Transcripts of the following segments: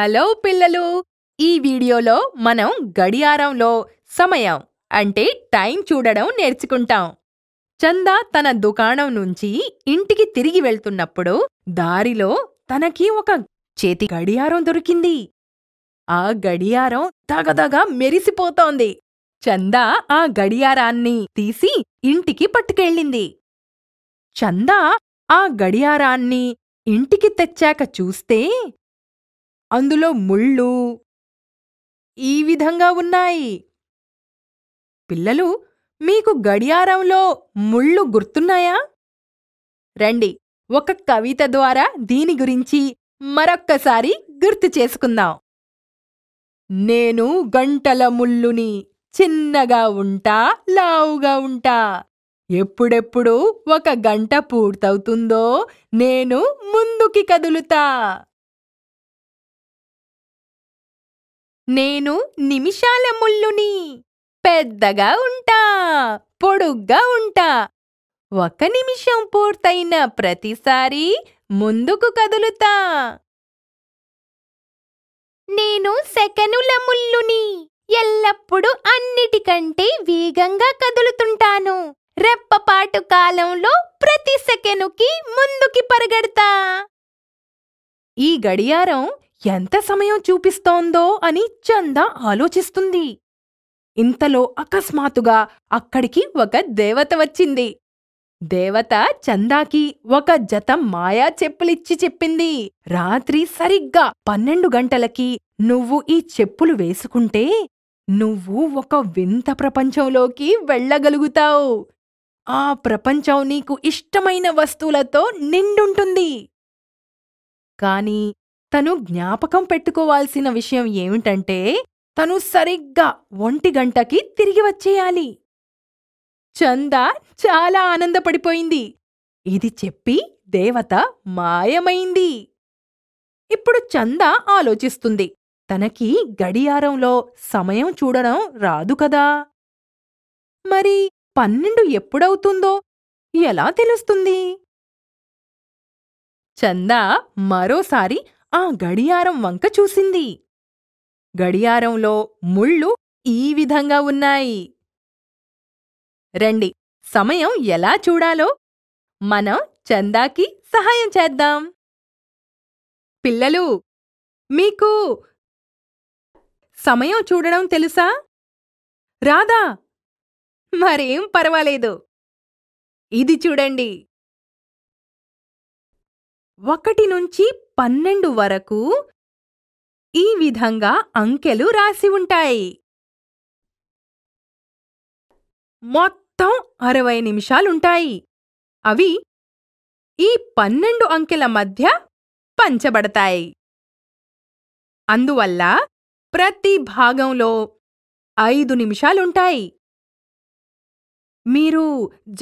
hello పిల్లలు ఈ వీడియోలో మనం గడియారంలో సమయం అంటే టైం చూడడం నేర్చుకుంటాం చందా తన దుకాణం నుంచి ఇంటికి తిరిగి వెళ్తున్నప్పుడు దారిలో తనకి ఒక చేతి గడియారం దొరికింది ఆ గడియారం తగదగా మెరిసిపోతోంది చందా ఆ గడియారాన్ని తీసి ఇంటికి పట్టుకెళ్ళింది చందా ఆ గడియారాన్ని ఇంటికి తెచ్చాక చూస్తే అందులో ముళ్ళు ఈ విధంగా ఉన్నాయి పిల్లలు మీకు గడియారంలో ముళ్ళు గుర్తున్నాయా రండి ఒక కవిత ద్వారా దీని గురించి మరొక్కసారి గుర్తు చేసుకుందాం నేను గంటల ముళ్ళుని చిన్నగా ఉంటా లావుగా ఉంటా ఎప్పుడెప్పుడు ఒక గంట పూర్తవుతుందో నేను ముందుకి కదులుతా నేను నిమిషాల ముళ్ళుని పెద్దగా ఉంటా పొడుగ్గా ఉంటా ఒక నిమిషం పూర్తయిన ప్రతిసారి ముందుకు కదులుతా నేను సెకనుల ముళ్ళుని ఎల్లప్పుడూ అన్నిటికంటే వేగంగా కదులుతుంటాను రెప్పపాటు కాలంలో ప్రతి సెకనుకి ముందుకి పరిగెడతా ఈ గడియారం ఎంత సమయం చూపిస్తోందో అని చంద ఆలోచిస్తుంది ఇంతలో అకస్మాత్తుగా అక్కడికి ఒక దేవత వచ్చింది దేవత చందాకి ఒక జత మాయా చెప్పులిచ్చి చెప్పింది రాత్రి సరిగ్గా పన్నెండు గంటలకి నువ్వు ఈ చెప్పులు వేసుకుంటే నువ్వు ఒక వింత ప్రపంచంలోకి వెళ్ళగలుగుతావు ఆ ప్రపంచం నీకు ఇష్టమైన వస్తువులతో నిండుంటుంది కాని తను జ్ఞాపకం పెట్టుకోవాల్సిన విషయం ఏమిటంటే తను సరిగ్గా ఒంటి గంటకి తిరిగి వచ్చేయాలి చంద చాలా ఆనందపడిపోయింది ఇది చెప్పి దేవత మాయమైంది ఇప్పుడు చంద ఆలోచిస్తుంది తనకి గడియారంలో సమయం చూడడం రాదు కదా మరి పన్నెండు ఎప్పుడవుతుందో ఎలా తెలుస్తుంది చందా మరోసారి ఆ గడియారం వంక చూసింది గడియారంలో ముళ్ళు ఈ విధంగా ఉన్నాయి రండి సమయం ఎలా చూడాలో మనం చందాకి సహాయం చేద్దాం పిల్లలు మీకు సమయం చూడడం తెలుసా రాదా మరేం పర్వాలేదు ఇది చూడండి ఒకటి నుంచి పన్నెండు వరకు ఈ విధంగా అంకెలు రాసి ఉంటాయి మొత్తం అరవై నిమిషాలుంటాయి అవి ఈ పన్నెండు అంకెల మధ్య పంచబడతాయి అందువల్ల ప్రతి భాగంలో ఐదు నిమిషాలుంటాయి మీరు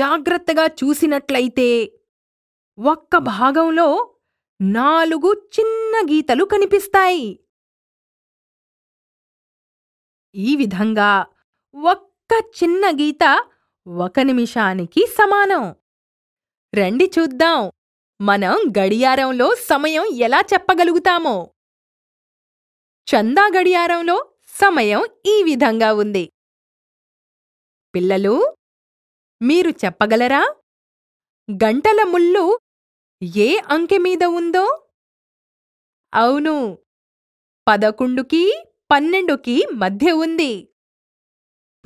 జాగ్రత్తగా చూసినట్లయితే ఒక్క భాగంలో నాలుగు చిన్న గీతలు కనిపిస్తాయి ఈ విధంగా ఒక్క చిన్న గీత ఒక నిమిషానికి సమానం రండి చూద్దాం మనం గడియారంలో సమయం ఎలా చెప్పగలుగుతామో చందా గడియారంలో సమయం ఈ విధంగా ఉంది పిల్లలు మీరు చెప్పగలరా గంటల ముళ్ళు ఏ అంకె మీద ఉందో అవును పదకొండుకి పన్నెండుకి మధ్య ఉంది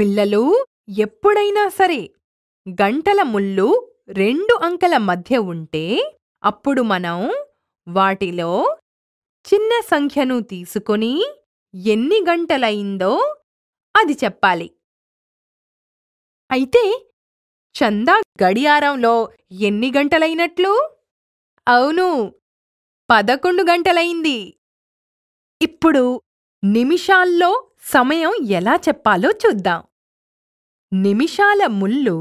పిల్లలు ఎప్పుడైనా సరే గంటల ముళ్ళు రెండు అంకెల మధ్య ఉంటే అప్పుడు మనం వాటిలో చిన్న సంఖ్యను తీసుకొని ఎన్ని గంటలయిందో అది చెప్పాలి అయితే చందా గడియారంలో ఎన్ని గంటలైనట్లు అవును పదకొండు గంటలైంది ఇప్పుడు నిమిషాల్లో సమయం ఎలా చెప్పాలో చూద్దాం నిమిషాల ముళ్ళు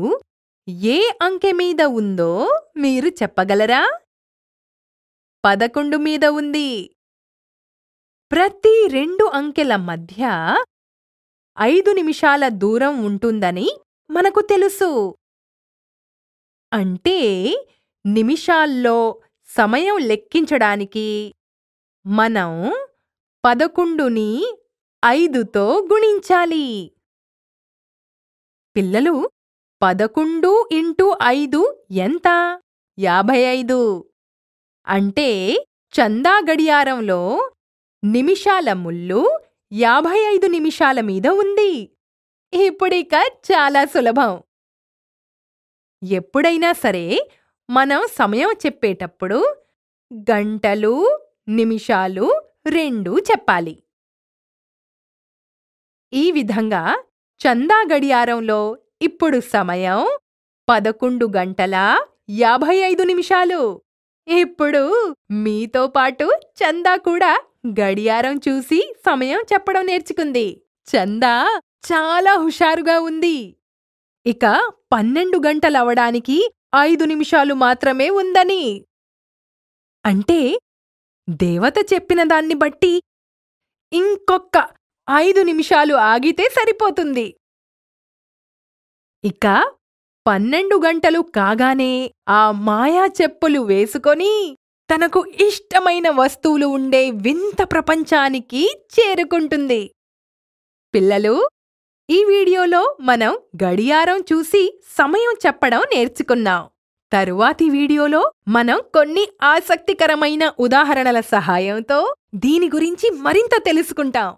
ఏ అంకె మీద ఉందో మీరు చెప్పగలరా పదకొండు మీద ఉంది ప్రతి రెండు అంకెల మధ్య ఐదు నిమిషాల దూరం ఉంటుందని మనకు తెలుసు అంటే నిమిషాల్లో సమయం లెక్కించడానికి మనం పదకొండుని ఐదుతో గుణించాలి పిల్లలు పదకొండు ఇంటూ ఐదు ఎంత యాభై ఐదు అంటే చందా గడియారంలో నిమిషాల ముళ్ళు యాభై ఐదు నిమిషాల మీద ఉంది ఇప్పుడిక చాలా సులభం ఎప్పుడైనా సరే మనం సమయం చెప్పేటప్పుడు గంటలు నిమిషాలు రెండు చెప్పాలి ఈ విధంగా చందా గడియారంలో ఇప్పుడు సమయం పదకొండు గంటల యాభై ఐదు నిమిషాలు ఇప్పుడు మీతో పాటు చందా కూడా గడియారం చూసి సమయం చెప్పడం నేర్చుకుంది చందా చాలా హుషారుగా ఉంది ఇక పన్నెండు గంటలవడానికి ఐదు నిమిషాలు మాత్రమే ఉందని అంటే దేవత చెప్పిన దాన్ని బట్టి ఇంకొక్క ఐదు నిమిషాలు ఆగితే సరిపోతుంది ఇక పన్నెండు గంటలు కాగానే ఆ మాయా చెప్పులు వేసుకొని తనకు ఇష్టమైన వస్తువులు ఉండే వింత ప్రపంచానికి చేరుకుంటుంది పిల్లలు ఈ వీడియోలో మనం గడియారం చూసి సమయం చెప్పడం నేర్చుకున్నాం తరువాతి వీడియోలో మనం కొన్ని ఆసక్తికరమైన ఉదాహరణల సహాయంతో దీని గురించి మరింత తెలుసుకుంటాం